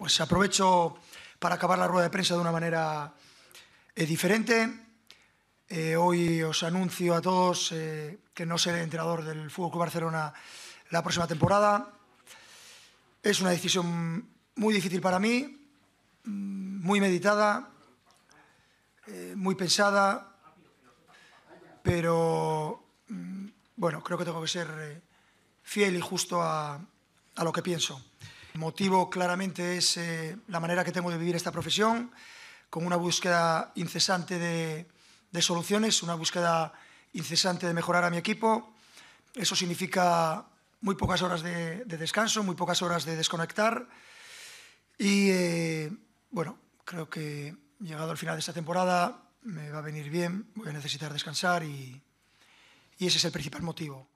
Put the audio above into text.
pues aprovecho para acabar la rueda de prensa de una manera eh, diferente. Eh, hoy os anuncio a todos eh, que no seré entrenador del Fútbol Club Barcelona la próxima temporada. Es una decisión muy difícil para mí, mm, muy meditada, muy pensada, pero mm, bueno, creo que tengo que ser fiel y justo a lo que pienso. El motivo claramente es eh, la manera que tengo de vivir esta profesión, con una búsqueda incesante de, soluciones, una búsqueda incesante de mejorar a mi equipo. Eso significa muy pocas horas de, descanso, muy pocas horas de desconectar. Y eh, bueno, creo que llegado al final de esta temporada me va a venir bien, voy a necesitar descansar y ese es el principal motivo.